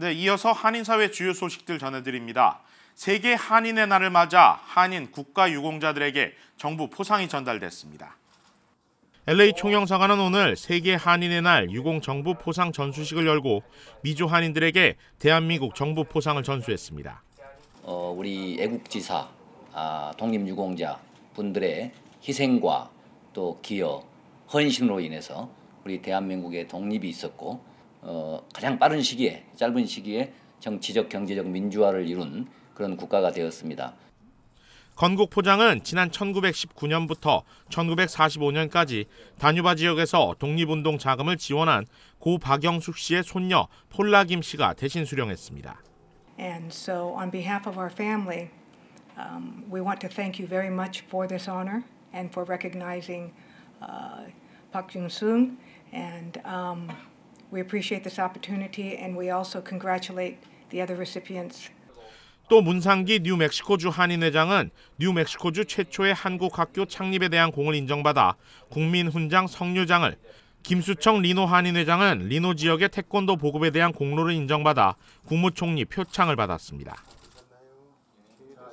네, 이어서 한인사회 주요 소식들 전해드립니다. 세계 한인의 날을 맞아 한인 국가 유공자들에게 정부 포상이 전달됐습니다. LA 총영사관은 오늘 세계 한인의 날 유공 정부 포상 전수식을 열고 미주 한인들에게 대한민국 정부 포상을 전수했습니다. 어, 우리 애국지사, 아, 독립유공자 분들의 희생과 또 기여, 헌신으로 인해서 우리 대한민국의 독립이 있었고 어, 가장 빠른 시기에 짧은 시기에 정치적 경제적 민주화를 이룬 그런 국가가 되었습니다. 건국 포장은 지난 1919년부터 1945년까지 다뉴바 지역에서 독립운동 자금을 지원한 고 박영숙 씨의 손녀 폴라 김 씨가 대신 수령했습니다. And so on behalf of our family, um, we want to thank you very much for this honor and for recognizing uh, Park Jung-sung and um, We appreciate this opportunity and we also congratulate the other recipients. 또 문상기 뉴멕시코주 한인회장은 뉴멕시코주 최초의 한국 학교 창립에 대한 공을 인정받아 국민훈장 성류장을 김수청 리노 한인회장은 리노 지역의 태권도 보급에 대한 공로를 인정받아 국무총리 표창을 받았습니다.